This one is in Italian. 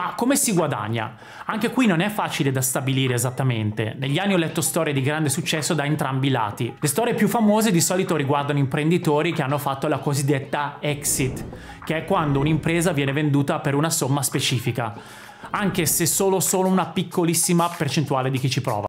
Ma come si guadagna? Anche qui non è facile da stabilire esattamente. Negli anni ho letto storie di grande successo da entrambi i lati. Le storie più famose di solito riguardano imprenditori che hanno fatto la cosiddetta exit, che è quando un'impresa viene venduta per una somma specifica, anche se solo solo una piccolissima percentuale di chi ci prova.